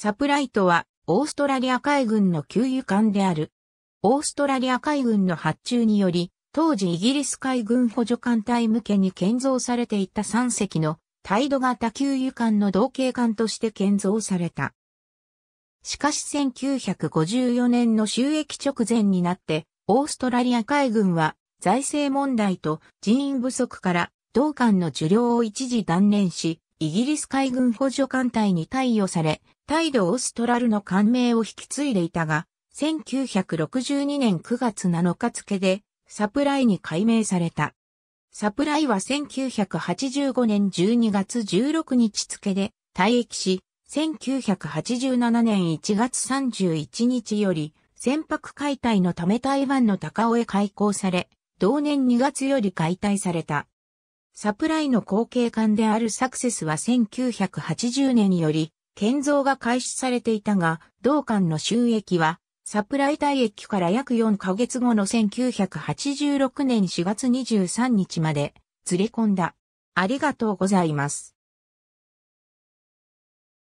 サプライトは、オーストラリア海軍の給油艦である。オーストラリア海軍の発注により、当時イギリス海軍補助艦隊向けに建造されていた3隻の、タイド型給油艦の同型艦として建造された。しかし1954年の収益直前になって、オーストラリア海軍は財政問題と人員不足から同艦の受領を一時断念し、イギリス海軍補助艦隊に貸与され、態度オストラルの艦名を引き継いでいたが、1962年9月7日付で、サプライに改名された。サプライは1985年12月16日付で退役し、1987年1月31日より船舶解体のため台湾の高尾へ開港され、同年2月より解体された。サプライの後継艦であるサクセスは1980年により、建造が開始されていたが、同艦の収益は、サプライ退役から約4ヶ月後の1986年4月23日まで、ずれ込んだ。ありがとうございます。